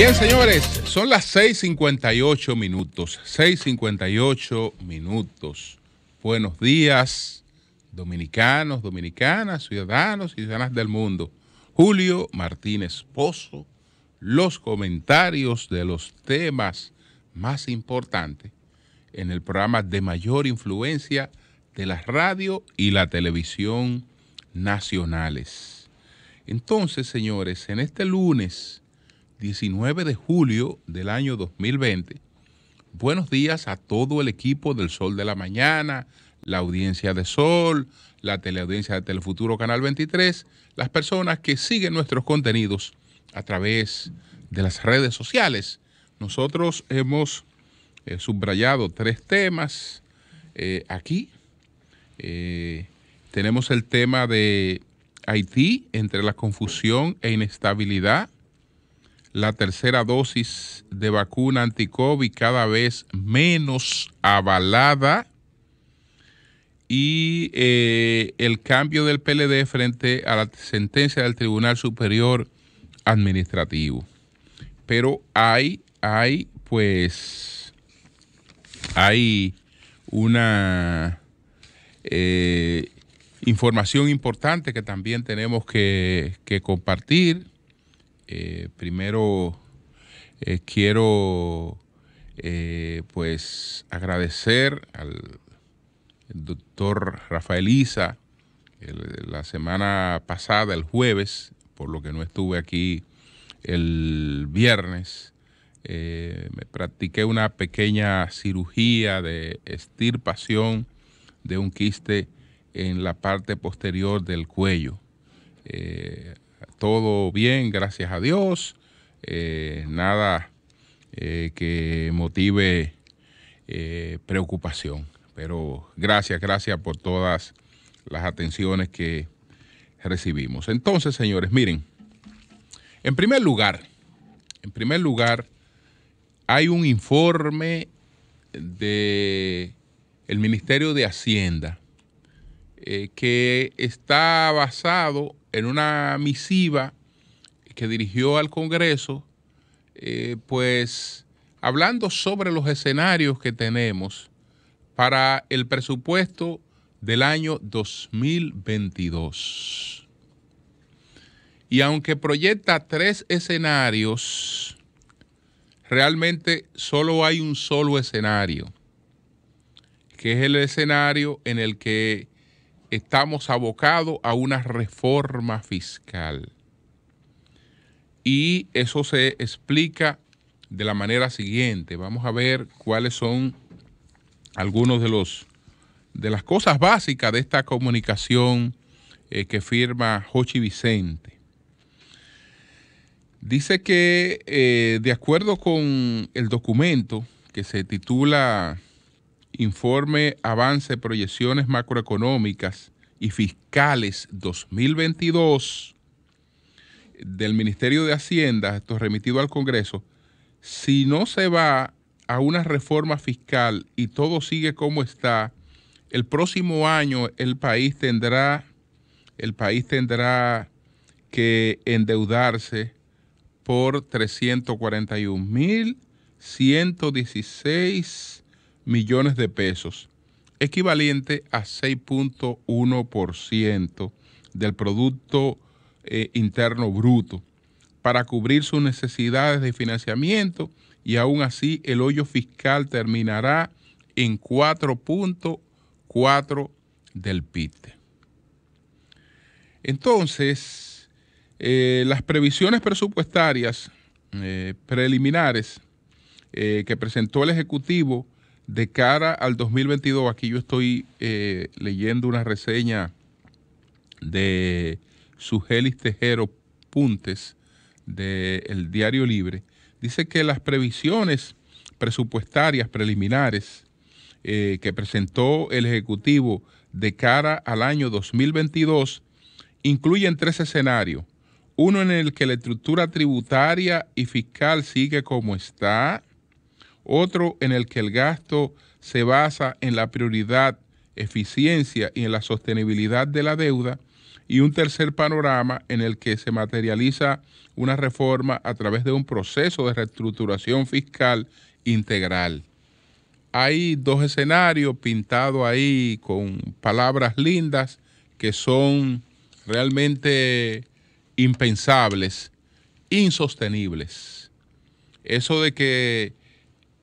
Bien, señores, son las 6:58 minutos. 6:58 minutos. Buenos días, dominicanos, dominicanas, ciudadanos y ciudadanas del mundo. Julio Martínez Pozo, los comentarios de los temas más importantes en el programa de mayor influencia de la radio y la televisión nacionales. Entonces, señores, en este lunes 19 de julio del año 2020. Buenos días a todo el equipo del Sol de la Mañana, la audiencia de Sol, la teleaudiencia de Telefuturo Canal 23, las personas que siguen nuestros contenidos a través de las redes sociales. Nosotros hemos eh, subrayado tres temas eh, aquí. Eh, tenemos el tema de Haití entre la confusión e inestabilidad la tercera dosis de vacuna anticovid cada vez menos avalada y eh, el cambio del PLD frente a la sentencia del Tribunal Superior Administrativo. Pero hay, hay, pues, hay una eh, información importante que también tenemos que compartir eh, primero eh, quiero eh, pues agradecer al doctor Rafael Isa la semana pasada, el jueves, por lo que no estuve aquí el viernes. me practiqué una pequeña cirugía de extirpación de un quiste en la parte posterior del cuello todo bien, gracias a Dios. Eh, nada eh, que motive eh, preocupación. Pero gracias, gracias por todas las atenciones que recibimos. Entonces, señores, miren, en primer lugar, en primer lugar, hay un informe de el Ministerio de Hacienda que está basado en una misiva que dirigió al Congreso, eh, pues hablando sobre los escenarios que tenemos para el presupuesto del año 2022. Y aunque proyecta tres escenarios, realmente solo hay un solo escenario, que es el escenario en el que estamos abocados a una reforma fiscal. Y eso se explica de la manera siguiente. Vamos a ver cuáles son algunos de los de las cosas básicas de esta comunicación eh, que firma Jochi Vicente. Dice que eh, de acuerdo con el documento que se titula informe Avance Proyecciones Macroeconómicas y Fiscales 2022 del Ministerio de Hacienda, esto es remitido al Congreso, si no se va a una reforma fiscal y todo sigue como está, el próximo año el país tendrá, el país tendrá que endeudarse por 341.116 mil millones de pesos, equivalente a 6.1% del Producto eh, Interno Bruto, para cubrir sus necesidades de financiamiento y aún así el hoyo fiscal terminará en 4.4 del PIB. Entonces, eh, las previsiones presupuestarias eh, preliminares que presentó el Ejecutivo de cara al 2022, aquí yo estoy eh, leyendo una reseña de Sugelis Tejero Puntes del Diario Libre. Dice que las previsiones presupuestarias preliminares eh, que presentó el Ejecutivo de cara al año 2022 incluyen tres escenarios. Uno en el que la estructura tributaria y fiscal sigue como está, otro en el que el gasto se basa en la prioridad, eficiencia y en la sostenibilidad de la deuda, y un tercer panorama en el que se materializa una reforma a través de un proceso de reestructuración fiscal integral. Hay dos escenarios pintados ahí con palabras lindas que son realmente impensables, insostenibles. Eso de que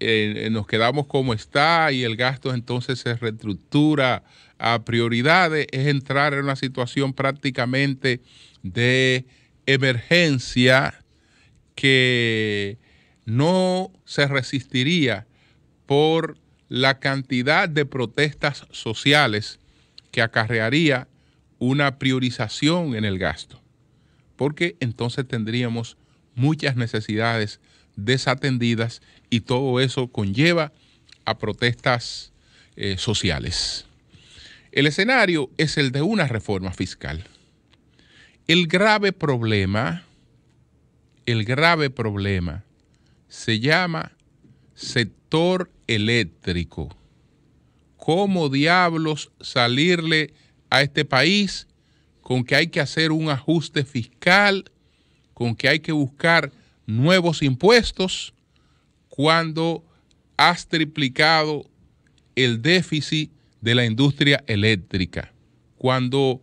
eh, eh, nos quedamos como está y el gasto entonces se reestructura a prioridades, es entrar en una situación prácticamente de emergencia que no se resistiría por la cantidad de protestas sociales que acarrearía una priorización en el gasto, porque entonces tendríamos muchas necesidades desatendidas y todo eso conlleva a protestas eh, sociales. El escenario es el de una reforma fiscal. El grave problema, el grave problema se llama sector eléctrico. ¿Cómo diablos salirle a este país con que hay que hacer un ajuste fiscal, con que hay que buscar nuevos impuestos cuando has triplicado el déficit de la industria eléctrica, cuando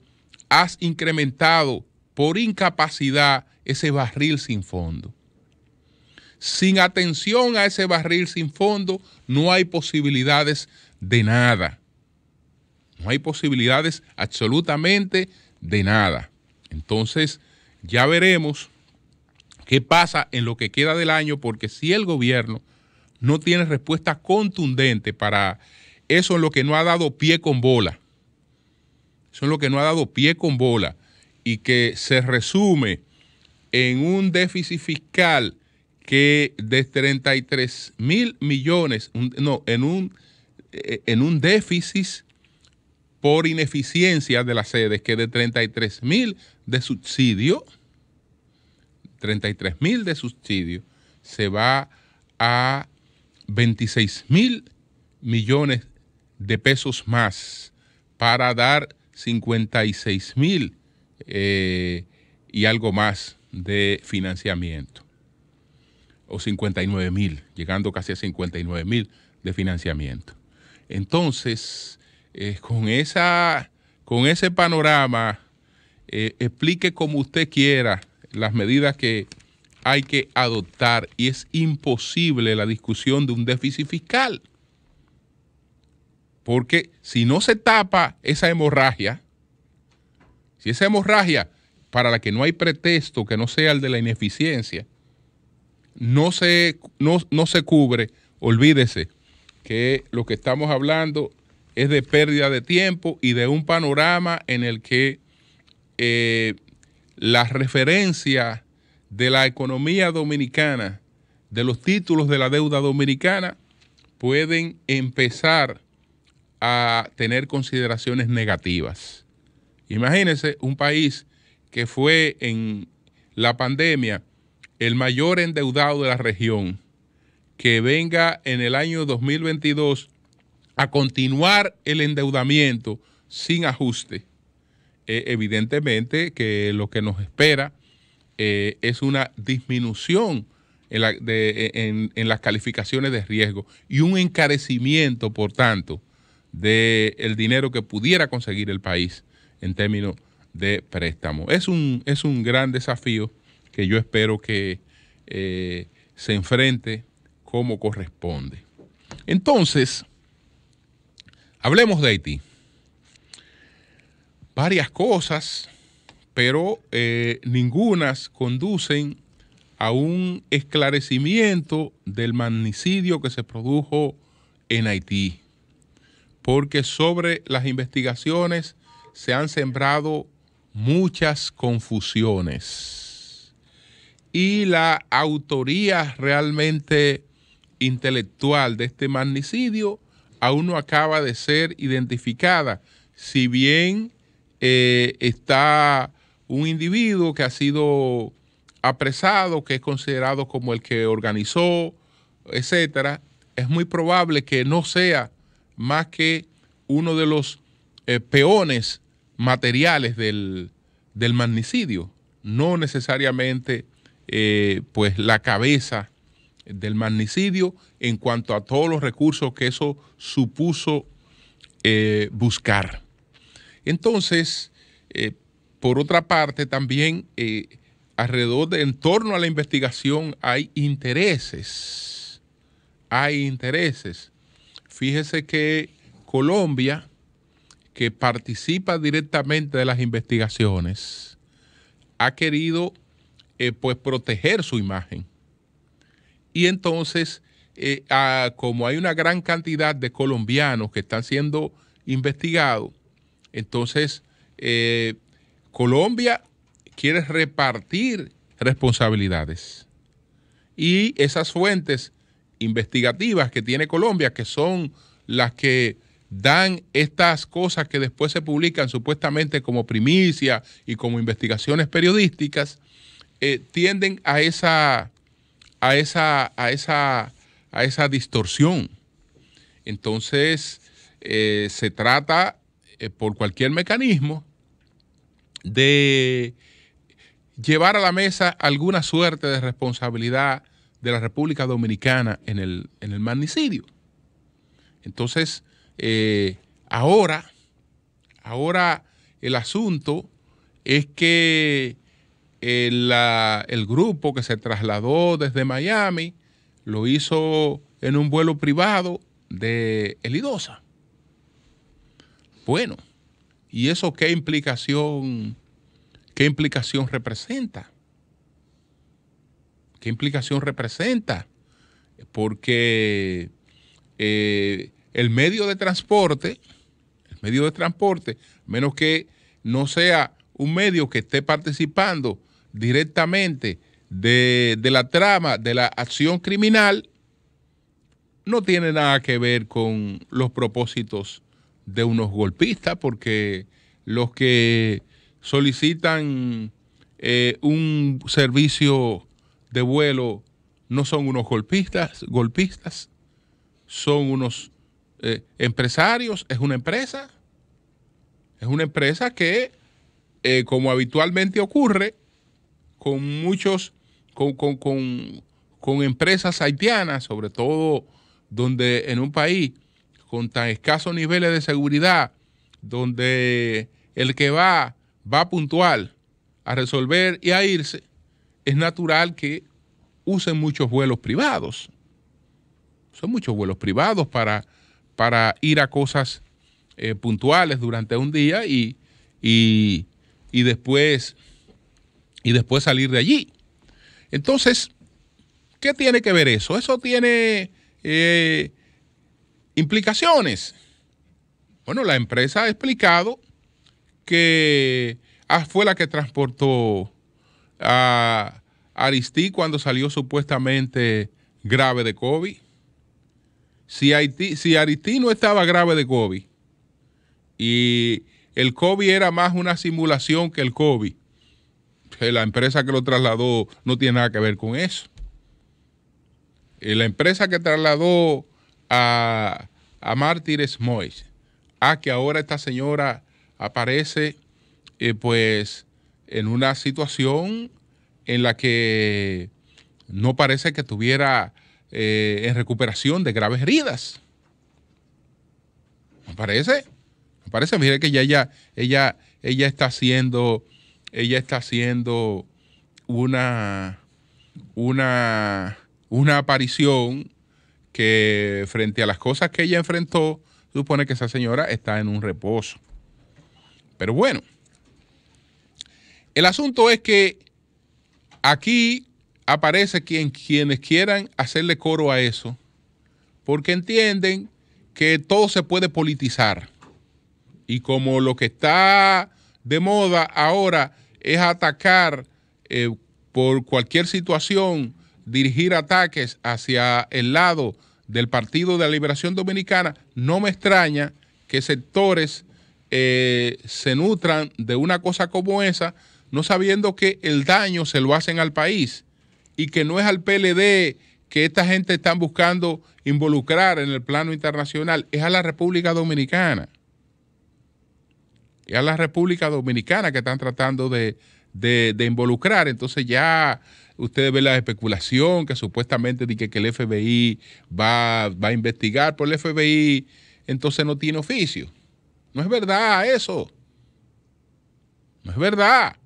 has incrementado por incapacidad ese barril sin fondo. Sin atención a ese barril sin fondo, no hay posibilidades de nada. No hay posibilidades absolutamente de nada. Entonces, ya veremos qué pasa en lo que queda del año, porque si el gobierno no tiene respuesta contundente para eso en lo que no ha dado pie con bola, eso en lo que no ha dado pie con bola, y que se resume en un déficit fiscal que de 33 mil millones, no, en un, eh, en un déficit por ineficiencia de las sedes, que de 33 mil de subsidio, 33 mil de subsidio se va a 26 mil millones de pesos más para dar 56 mil eh, y algo más de financiamiento. O 59 mil, llegando casi a 59 mil de financiamiento. Entonces, eh, con, esa, con ese panorama, eh, explique como usted quiera las medidas que hay que adoptar y es imposible la discusión de un déficit fiscal. Porque si no se tapa esa hemorragia, si esa hemorragia para la que no hay pretexto que no sea el de la ineficiencia, no se, no, se cubre, olvídese que lo que estamos hablando es de pérdida de tiempo y de un panorama en el que eh, las referencias de la economía dominicana, de los títulos de la deuda dominicana, pueden empezar a tener consideraciones negativas. Imagínense un país que fue en la pandemia el mayor endeudado de la región, que venga en el año 2022 a continuar el endeudamiento sin ajuste eh, evidentemente que lo que nos espera eh, es una disminución en, las calificaciones de riesgo y un encarecimiento, por tanto, del dinero que pudiera conseguir el país en términos de préstamo. Es un, es un gran desafío que yo espero que eh, se enfrente como corresponde. Entonces, hablemos de Haití varias cosas, pero eh, ningunas conducen a un esclarecimiento del magnicidio que se produjo en Haití, porque sobre las investigaciones se han sembrado muchas confusiones y la autoría realmente intelectual de este magnicidio aún no acaba de ser identificada, si bien eh, está un individuo que ha sido apresado, que es considerado como el que organizó, etcétera, es muy probable que no sea más que uno de los eh, peones materiales del, magnicidio, no necesariamente eh, pues la cabeza del magnicidio en cuanto a todos los recursos que eso supuso buscar. Entonces, eh, por otra parte, también eh, alrededor de, en torno a la investigación, hay intereses. Hay intereses. Fíjese que Colombia, que participa directamente de las investigaciones, ha querido eh, pues proteger su imagen. Y entonces, como hay una gran cantidad de colombianos que están siendo investigados, entonces, eh, Colombia quiere repartir responsabilidades. Y esas fuentes investigativas que tiene Colombia, que son las que dan estas cosas que después se publican supuestamente como primicia y como investigaciones periodísticas, eh, tienden a esa, a esa, a esa, a esa distorsión. Entonces, eh, se trata eh, por cualquier mecanismo de llevar a la mesa alguna suerte de responsabilidad de la República Dominicana en el, en magnicidio. Entonces, eh, ahora, ahora el asunto es que el, eh, el, grupo que se trasladó desde Miami lo hizo en un vuelo privado de Elidosa. Bueno, ¿y eso qué implicación, qué implicación representa? ¿Qué implicación representa? Porque eh, el medio de transporte, el medio de transporte, menos que no sea un medio que esté participando directamente de, de, la trama, de la acción criminal, no tiene nada que ver con los propósitos de unos golpistas, porque los que solicitan eh, un servicio de vuelo no son unos golpistas, golpistas, son unos eh, empresarios, es una empresa, es una empresa que, eh, como habitualmente ocurre, con muchos, con, con, con empresas haitianas, sobre todo donde en un país con tan escasos niveles de seguridad, donde el que va va puntual a resolver y a irse, es natural que usen muchos vuelos privados. Son muchos vuelos privados para, para ir a cosas eh, puntuales durante un día y, después, y después salir de allí. Entonces, ¿qué tiene que ver eso? Eso tiene eh, Implicaciones. Bueno, la empresa ha explicado que ah, fue la que transportó a Aristí cuando salió supuestamente grave de COVID. Si, Aristí no estaba grave de COVID y el COVID era más una simulación que el COVID, eh, la empresa que lo trasladó no tiene nada que ver con eso. Eh, la empresa que trasladó a, Mártires Mois, a que ahora esta señora aparece eh, pues en una situación en la que no parece que estuviera eh, en recuperación de graves heridas. ¿No parece? ¿No parece? Mire que ya ella, ella, ella está haciendo, ella está haciendo una, una, una aparición que frente a las cosas que ella enfrentó, supone que esa señora está en un reposo. Pero bueno, el asunto es que aquí aparece quien, quienes quieran hacerle coro a eso, porque entienden que todo se puede politizar. Y como lo que está de moda ahora es atacar eh, por cualquier situación dirigir ataques hacia el lado del Partido de la Liberación Dominicana, no me extraña que sectores eh, se nutran de una cosa como esa, no sabiendo que el daño se lo hacen al país y que no es al PLD que esta gente está buscando involucrar en el plano internacional, es a la República Dominicana. Es a la República Dominicana que están tratando de involucrar. Entonces ya Ustedes ven la especulación que supuestamente dice que, el FBI va, a investigar, por el FBI entonces no tiene oficio. No es verdad eso. No es verdad.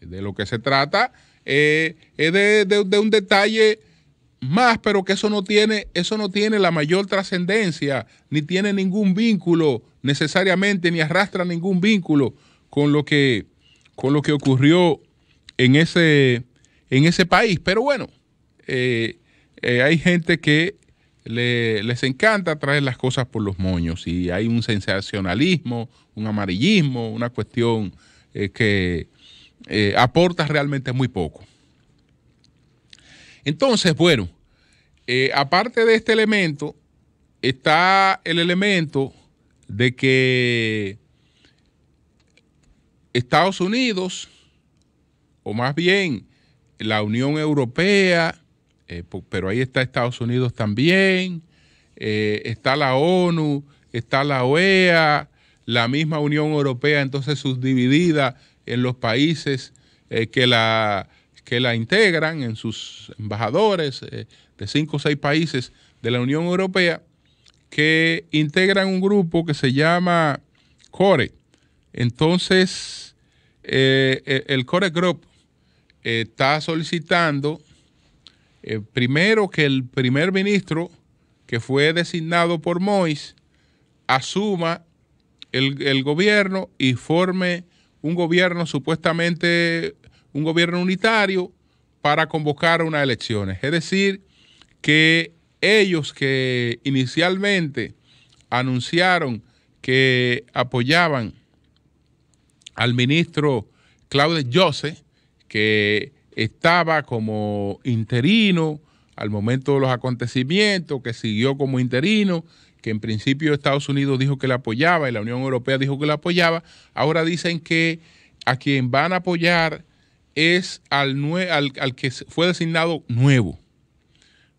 De lo que se trata eh, es de, de, un detalle más, pero que eso no tiene, eso no tiene la mayor trascendencia, ni tiene ningún vínculo necesariamente, ni arrastra ningún vínculo con lo que, con lo que ocurrió en ese, en ese país. Pero bueno, eh, eh, hay gente que les encanta traer las cosas por los moños y hay un sensacionalismo, un amarillismo, una cuestión eh, que aporta realmente muy poco. Entonces, bueno, aparte de este elemento, está el elemento de que Estados Unidos, o más bien la Unión Europea, eh, pero ahí está Estados Unidos también, eh, está la ONU, está la OEA, la misma Unión Europea, entonces subdividida en los países eh, que, la, que la integran, en sus embajadores de cinco o seis países de la Unión Europea, que integran un grupo que se llama CORE. Entonces, el CORE Group está solicitando eh, primero que el primer ministro que fue designado por Mois asuma el, gobierno y forme un gobierno supuestamente un gobierno unitario para convocar unas elecciones. Es decir, que ellos que inicialmente anunciaron que apoyaban al ministro Claudio Jose, que estaba como interino al momento de los acontecimientos, que siguió como interino, que en principio Estados Unidos dijo que le apoyaba y la Unión Europea dijo que le apoyaba, ahora dicen que a quien van a apoyar es al, al, que fue designado nuevo.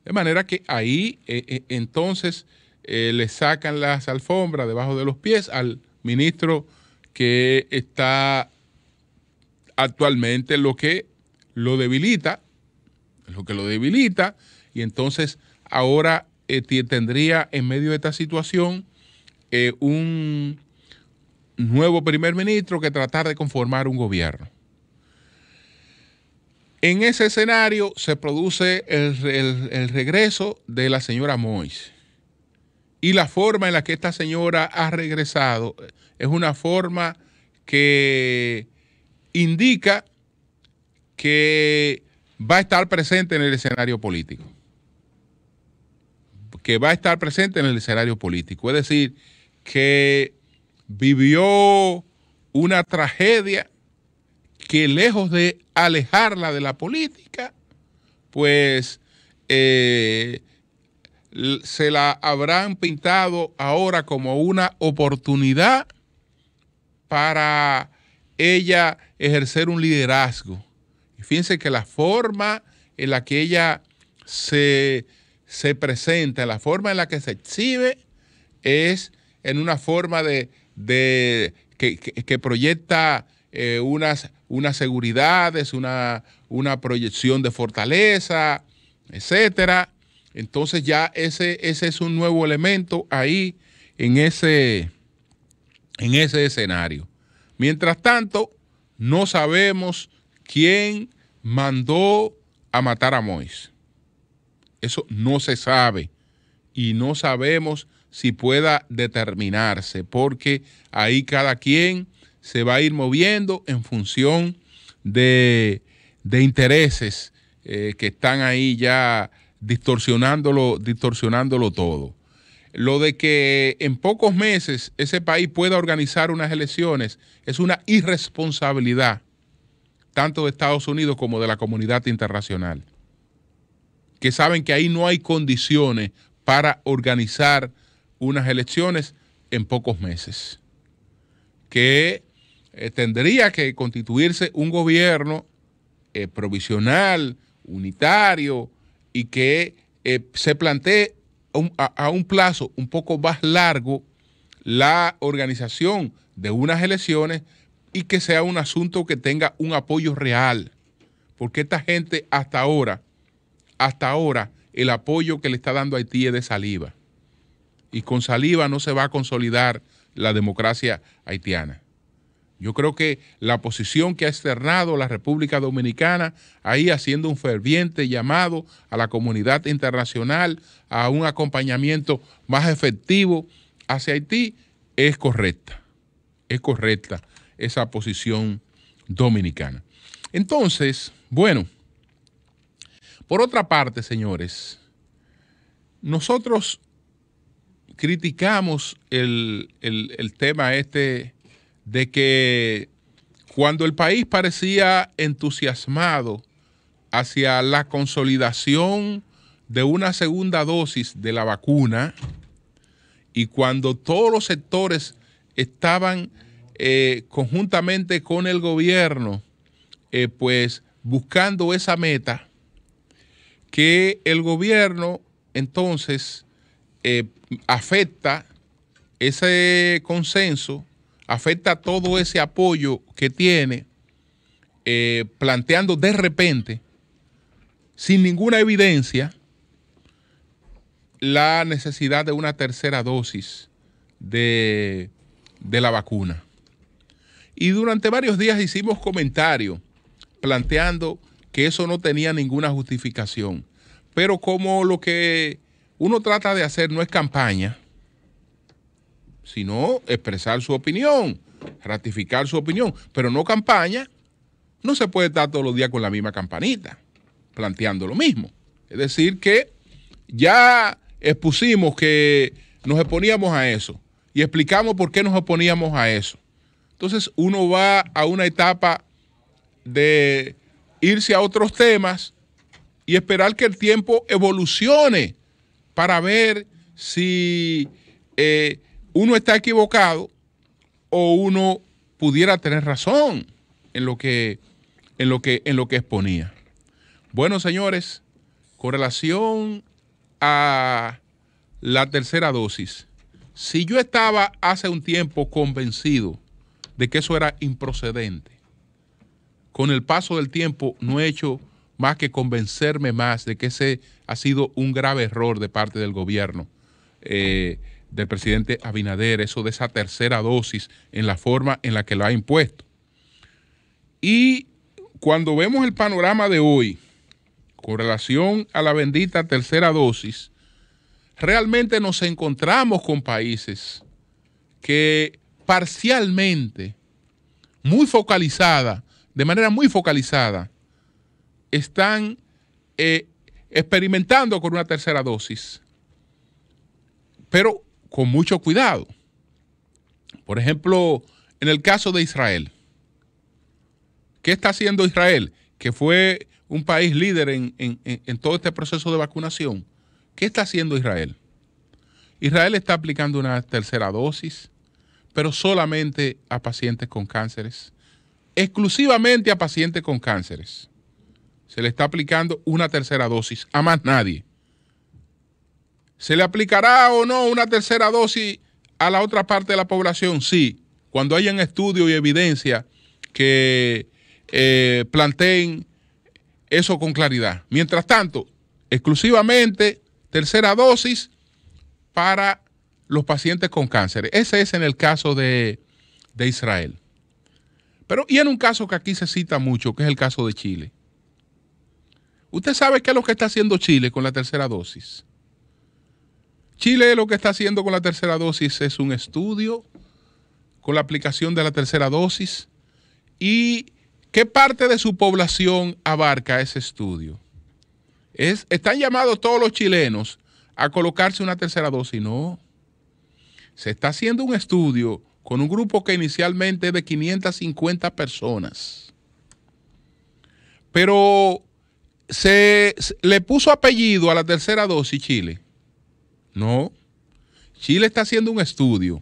De manera que ahí eh, eh, entonces eh, le sacan las alfombras debajo de los pies al ministro que está actualmente lo que lo debilita, lo que lo debilita, y entonces ahora eh, tendría en medio de esta situación eh, un nuevo primer ministro que tratar de conformar un gobierno. En ese escenario se produce el, el regreso de la señora Mois. Y la forma en la que esta señora ha regresado eh, es una forma que indica que va a estar presente en el escenario político. Que va a estar presente en el escenario político. Es decir, que vivió una tragedia que lejos de alejarla de la política, pues eh, se la habrán pintado ahora como una oportunidad para ella ejercer un liderazgo. fíjense que la forma en la que ella se, presenta, la forma en la que se exhibe, es en una forma de, que, proyecta eh, unas, unas, seguridades, una, una, proyección de fortaleza, etc. Entonces ya ese, ese es un nuevo elemento ahí en ese, en ese escenario. Mientras tanto, no sabemos quién mandó a matar a Mois. Eso no se sabe y no sabemos si pueda determinarse, porque ahí cada quien se va a ir moviendo en función de, intereses eh, que están ahí ya distorsionándolo todo. Lo de que en pocos meses ese país pueda organizar unas elecciones es una irresponsabilidad, tanto de Estados Unidos como de la comunidad internacional, que saben que ahí no hay condiciones para organizar unas elecciones en pocos meses, que eh, tendría que constituirse un gobierno eh, provisional, unitario, y que eh, se plantee a, a un plazo un poco más largo la organización de unas elecciones y que sea un asunto que tenga un apoyo real. Porque esta gente hasta ahora, hasta ahora, el apoyo que le está dando Haití es de saliva. Y con saliva no se va a consolidar la democracia haitiana. Yo creo que la posición que ha externado la República Dominicana, ahí haciendo un ferviente llamado a la comunidad internacional, a un acompañamiento más efectivo hacia Haití, es correcta. Es correcta esa posición dominicana. Entonces, bueno, por otra parte, señores, nosotros criticamos el, tema este de que cuando el país parecía entusiasmado hacia la consolidación de una segunda dosis de la vacuna y cuando todos los sectores estaban eh, conjuntamente con el gobierno, eh, pues buscando esa meta, que el gobierno entonces eh, afecta ese consenso afecta todo ese apoyo que tiene, eh, planteando de repente, sin ninguna evidencia, la necesidad de una tercera dosis de, de la vacuna. Y durante varios días hicimos comentarios planteando que eso no tenía ninguna justificación. Pero como lo que uno trata de hacer no es campaña, sino expresar su opinión, ratificar su opinión, pero no campaña. No se puede estar todos los días con la misma campanita, planteando lo mismo. Es decir, que ya expusimos que nos oponíamos a eso y explicamos por qué nos oponíamos a eso. Entonces uno va a una etapa de irse a otros temas y esperar que el tiempo evolucione para ver si eh, uno está equivocado o uno pudiera tener razón en lo que, en lo que, en lo que exponía. Bueno, señores, con relación a la tercera dosis, si yo estaba hace un tiempo convencido de que eso era improcedente, con el paso del tiempo no he hecho más que convencerme más de que ese ha sido un grave error de parte del gobierno. Eh, del presidente Abinader, eso de esa tercera dosis en la forma en la que lo ha impuesto. Y cuando vemos el panorama de hoy con relación a la bendita tercera dosis, realmente nos encontramos con países que parcialmente, muy focalizada, de manera muy focalizada, están eh, experimentando con una tercera dosis. Pero con mucho cuidado. Por ejemplo, en el caso de Israel, ¿qué está haciendo Israel? Que fue un país líder en, todo este proceso de vacunación. ¿Qué está haciendo Israel? Israel está aplicando una tercera dosis, pero solamente a pacientes con cánceres. Exclusivamente a pacientes con cánceres. Se le está aplicando una tercera dosis, a más nadie. ¿Se le aplicará o no una tercera dosis a la otra parte de la población? Sí, cuando hayan estudios y evidencia que eh, planteen eso con claridad. Mientras tanto, exclusivamente tercera dosis para los pacientes con cáncer. Ese es en el caso de, de Israel. Pero, y en un caso que aquí se cita mucho, que es el caso de Chile. Usted sabe qué es lo que está haciendo Chile con la tercera dosis. Chile lo que está haciendo con la tercera dosis es un estudio con la aplicación de la tercera dosis y qué parte de su población abarca ese estudio. Es, ¿Están llamados todos los chilenos a colocarse una tercera dosis? No. Se está haciendo un estudio con un grupo que inicialmente es de 550 personas. Pero se, le puso apellido a la tercera dosis Chile no. Chile está haciendo un estudio.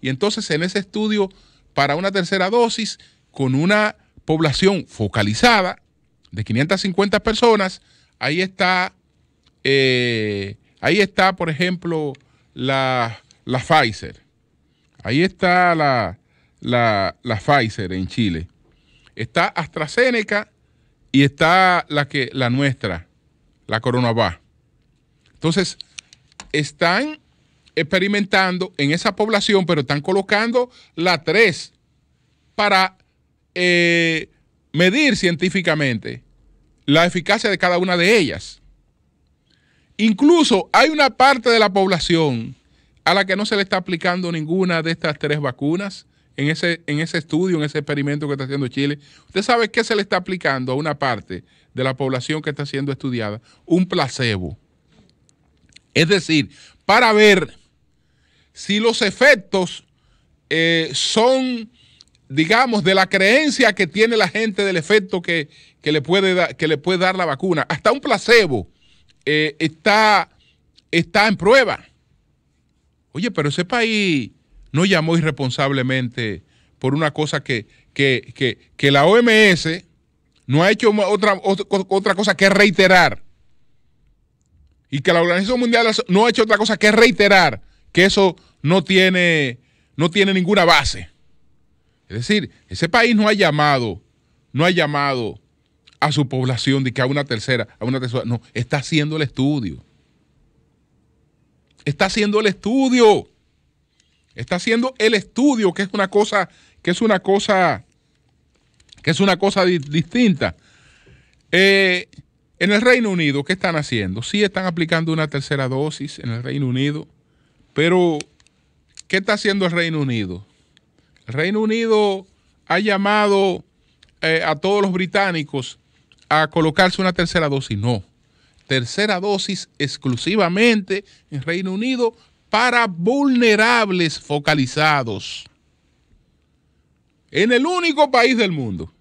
Y entonces en ese estudio, para una tercera dosis, con una población focalizada de 550 personas, ahí está, eh, ahí está, por ejemplo, la, la Pfizer. Ahí está la, la, Pfizer en Chile. Está AstraZeneca y está la, que, la nuestra, la CoronaVac. Entonces, están experimentando en esa población, pero están colocando la 3 para eh, medir científicamente la eficacia de cada una de ellas. Incluso hay una parte de la población a la que no se le está aplicando ninguna de estas tres vacunas en ese, en ese estudio, en ese experimento que está haciendo Chile. Usted sabe qué se le está aplicando a una parte de la población que está siendo estudiada, un placebo. Es decir, para ver si los efectos eh, son, digamos, de la creencia que tiene la gente del efecto que, le, puede que le, puede dar la vacuna. Hasta un placebo eh, está, está en prueba. Oye, pero ese país no llamó irresponsablemente por una cosa que, la OMS no ha hecho otra, otra cosa que reiterar y que la Organización Mundial no ha hecho otra cosa que reiterar que eso no tiene, no tiene ninguna base. Es decir, ese país no ha llamado, no ha llamado a su población de que a una tercera, a una tercera, no, está haciendo el estudio. Está haciendo el estudio. Está haciendo el estudio, que es una cosa, que es una cosa, que es una cosa distinta. Eh, en el Reino Unido, ¿qué están haciendo? Sí están aplicando una tercera dosis en el Reino Unido, pero ¿qué está haciendo el Reino Unido? El Reino Unido ha llamado eh, a todos los británicos a colocarse una tercera dosis. No, tercera dosis exclusivamente en Reino Unido para vulnerables focalizados. En el único país del mundo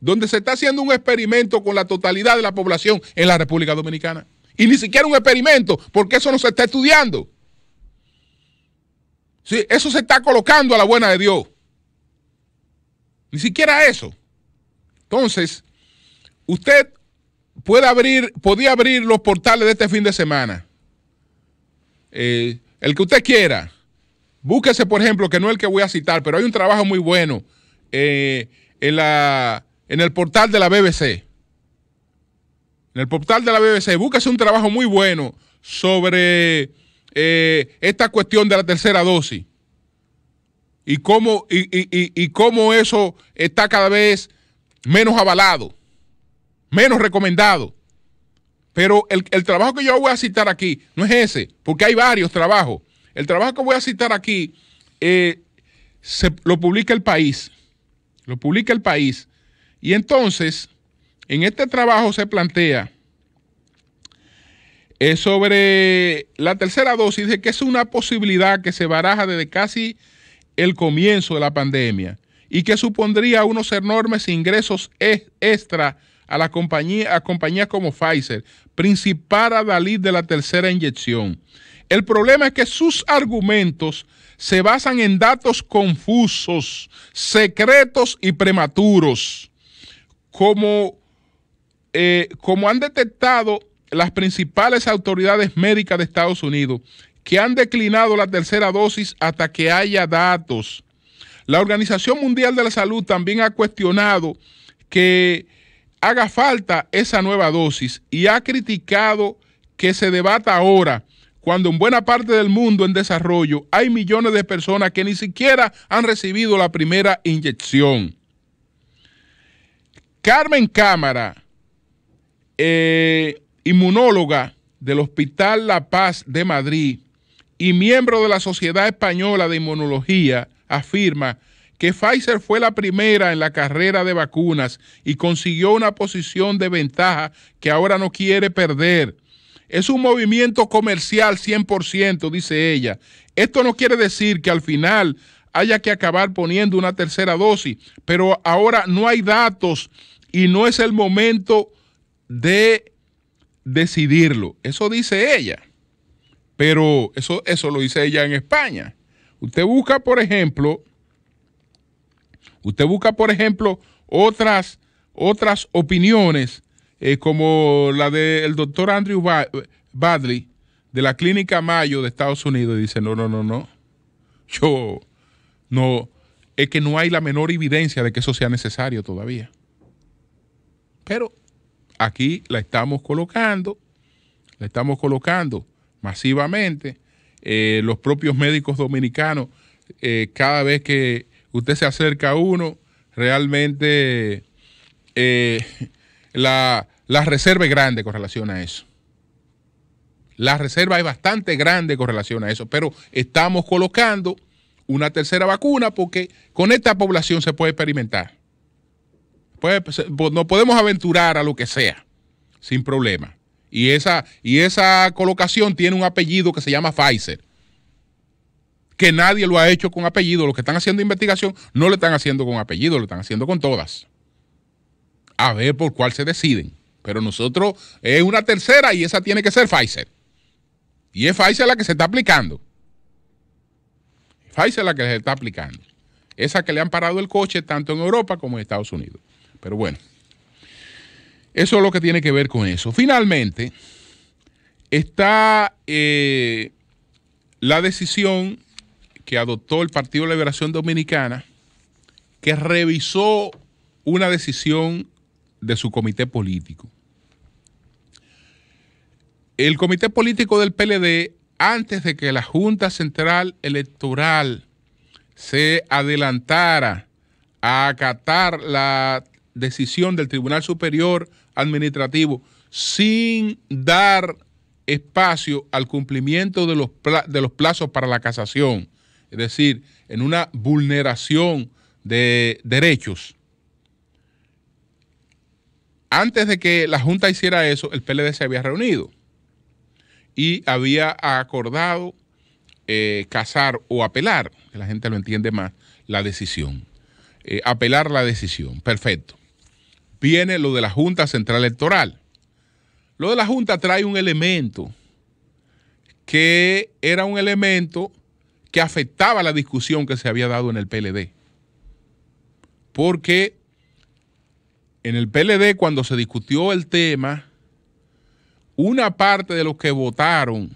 donde se está haciendo un experimento con la totalidad de la población en la República Dominicana. Y ni siquiera un experimento, porque eso no se está estudiando. Sí, eso se está colocando a la buena de Dios. Ni siquiera eso. Entonces, usted puede abrir, podía abrir los portales de este fin de semana. Eh, el que usted quiera. Búsquese, por ejemplo, que no es el que voy a citar, pero hay un trabajo muy bueno eh, en la en el portal de la BBC. En el portal de la BBC, búsquese un trabajo muy bueno sobre eh, esta cuestión de la tercera dosis y cómo, y, eso está cada vez menos avalado, menos recomendado. Pero el, trabajo que yo voy a citar aquí no es ese, porque hay varios trabajos. El trabajo que voy a citar aquí eh, se, lo publica el país. Lo publica el país y entonces, en este trabajo se plantea eh, sobre la tercera dosis, de que es una posibilidad que se baraja desde casi el comienzo de la pandemia y que supondría unos enormes ingresos extra a la compañía, a compañías como Pfizer, principal adalid de la tercera inyección. El problema es que sus argumentos se basan en datos confusos, secretos y prematuros como, eh, como han detectado las principales autoridades médicas de Estados Unidos, que han declinado la tercera dosis hasta que haya datos. La Organización Mundial de la Salud también ha cuestionado que haga falta esa nueva dosis y ha criticado que se debata ahora, cuando en buena parte del mundo en desarrollo hay millones de personas que ni siquiera han recibido la primera inyección. Carmen Cámara, eh, inmunóloga del Hospital La Paz de Madrid y miembro de la Sociedad Española de Inmunología, afirma que Pfizer fue la primera en la carrera de vacunas y consiguió una posición de ventaja que ahora no quiere perder. Es un movimiento comercial 100%, dice ella. Esto no quiere decir que al final haya que acabar poniendo una tercera dosis. Pero ahora no hay datos y no es el momento de decidirlo. Eso dice ella. Pero eso, eso lo dice ella en España. Usted busca, por ejemplo, usted busca, por ejemplo, otras, otras opiniones, eh, como la del doctor Andrew Badley, de la Clínica Mayo de Estados Unidos, y dice, no, no, no, no. Yo, no, es que no hay la menor evidencia de que eso sea necesario todavía. Pero aquí la estamos colocando, la estamos colocando masivamente. Eh, los propios médicos dominicanos, eh, cada vez que usted se acerca a uno, realmente eh, la, la reserva es grande con relación a eso. La reserva es bastante grande con relación a eso, pero estamos colocando una tercera vacuna porque con esta población se puede experimentar. Pues, pues no podemos aventurar a lo que sea sin problema. Y esa, y esa colocación tiene un apellido que se llama Pfizer, que nadie lo ha hecho con apellido. Los que están haciendo investigación no lo están haciendo con apellido, lo están haciendo con todas. A ver por cuál se deciden. Pero nosotros es una tercera y esa tiene que ser Pfizer. Y es Pfizer la que se está aplicando. Pfizer es la que les está aplicando. Esa que le han parado el coche tanto en Europa como en Estados Unidos. Pero bueno, eso es lo que tiene que ver con eso. Finalmente, está eh, la decisión que adoptó el Partido de Liberación Dominicana, que revisó una decisión de su comité político. El comité político del PLD antes de que la Junta Central Electoral se adelantara a acatar la decisión del Tribunal Superior Administrativo sin dar espacio al cumplimiento de los, plazos para la casación, es decir, en una vulneración de derechos. Antes de que la Junta hiciera eso, el PLD se había reunido y había acordado eh, casar o apelar, que la gente lo entiende más, la decisión. Eh, apelar la decisión, perfecto. Viene lo de la Junta Central Electoral. Lo de la Junta trae un elemento que era un elemento que afectaba la discusión que se había dado en el PLD. Porque en el PLD cuando se discutió el tema, una parte de los que votaron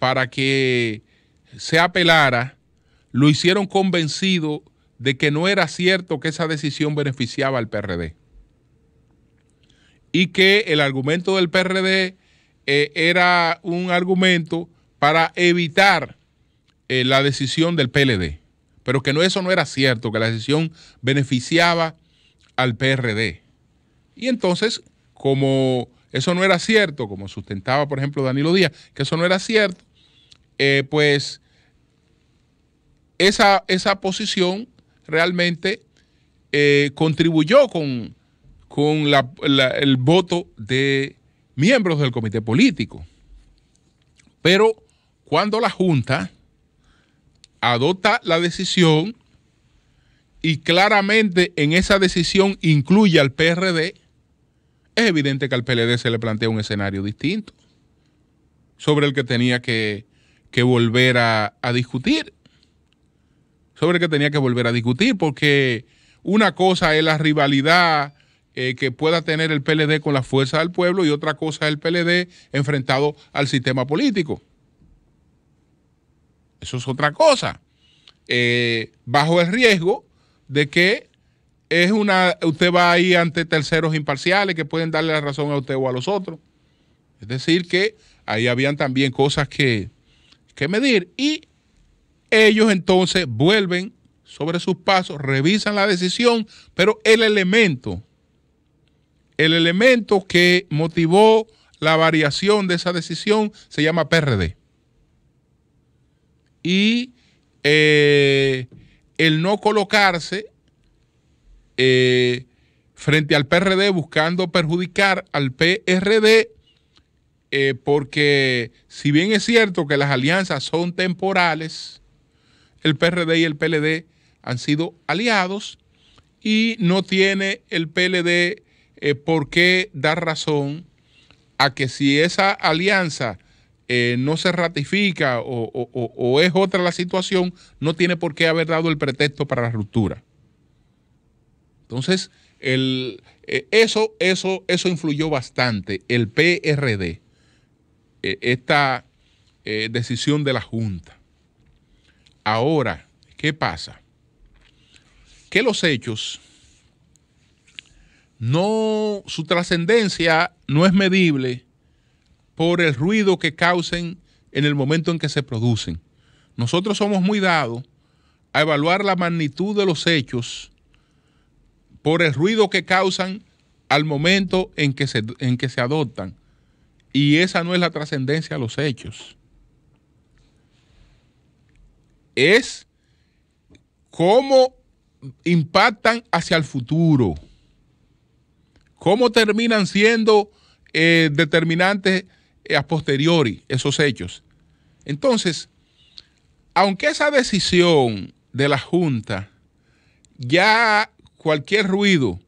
para que se apelara, lo hicieron convencido de que no era cierto que esa decisión beneficiaba al PRD. Y que el argumento del PRD eh, era un argumento para evitar eh, la decisión del PLD. Pero que no, eso no era cierto, que la decisión beneficiaba al PRD. Y entonces, como eso no era cierto, como sustentaba, por ejemplo, Danilo Díaz, que eso no era cierto, eh, pues esa, esa, posición realmente eh, contribuyó con, con el voto de miembros del comité político. Pero cuando la Junta adopta la decisión y claramente en esa decisión incluye al PRD, es evidente que al PLD se le plantea un escenario distinto sobre el que tenía que, volver a, discutir. Sobre el que tenía que volver a discutir, porque una cosa es la rivalidad eh, que pueda tener el PLD con la fuerza del pueblo y otra cosa es el PLD enfrentado al sistema político. Eso es otra cosa. Eh, bajo el riesgo de que es una, usted va ahí ante terceros imparciales que pueden darle la razón a usted o a los otros. Es decir, que ahí habían también cosas que, medir. Y ellos entonces vuelven sobre sus pasos, revisan la decisión, pero el elemento, el elemento que motivó la variación de esa decisión se llama PRD. Y eh, el no colocarse eh, frente al PRD buscando perjudicar al PRD, eh, porque si bien es cierto que las alianzas son temporales, el PRD y el PLD han sido aliados y no tiene el PLD eh, por qué dar razón a que si esa alianza no se ratifica o es otra la situación, no tiene por qué haber dado el pretexto para la ruptura. Entonces, eh, eso, eso, eso influyó bastante. El PRD, eh, esta eh, decisión de la Junta. Ahora, ¿qué pasa? Que los hechos no, su trascendencia no es medible por el ruido que causen en el momento en que se producen. Nosotros somos muy dados a evaluar la magnitud de los hechos por el ruido que causan al momento en que se, en que se adoptan. Y esa no es la trascendencia de los hechos. Es cómo impactan hacia el futuro, cómo terminan siendo eh, determinantes eh, a posteriori esos hechos. Entonces, aunque esa decisión de la Junta ya cualquier ruido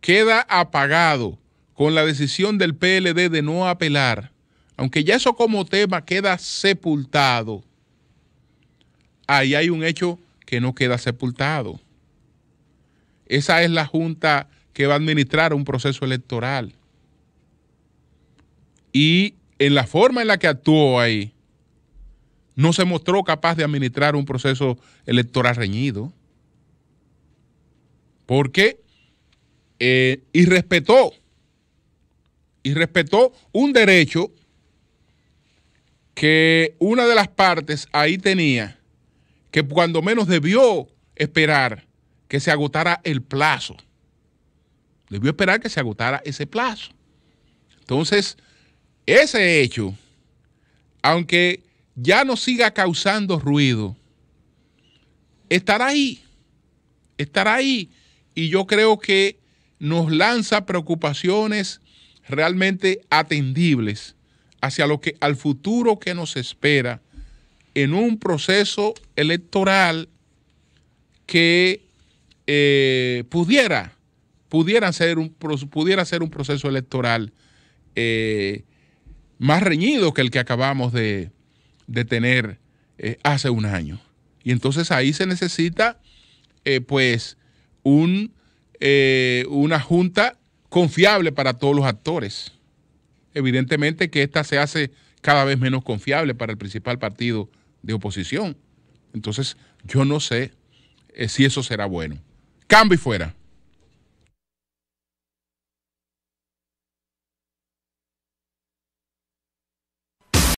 queda apagado con la decisión del PLD de no apelar, aunque ya eso como tema queda sepultado, ahí hay un hecho que no queda sepultado. Esa es la junta que va a administrar un proceso electoral. Y en la forma en la que actuó ahí, no se mostró capaz de administrar un proceso electoral reñido porque eh, respetó, y respetó un derecho que una de las partes ahí tenía, que cuando menos debió esperar que se agotara el plazo. Debió esperar que se agotara ese plazo. Entonces, ese hecho, aunque ya no siga causando ruido, estará ahí, estará ahí y yo creo que nos lanza preocupaciones realmente atendibles hacia lo que al futuro que nos espera en un proceso electoral que eh, pudiera, pudiera, ser un, pudiera ser un proceso electoral eh, más reñido que el que acabamos de, tener eh, hace un año. Y entonces ahí se necesita, pues, eh, una junta confiable para todos los actores. Evidentemente que esta se hace cada vez menos confiable para el principal partido de oposición. Entonces, yo no sé eh, si eso será bueno. Cambio y fuera.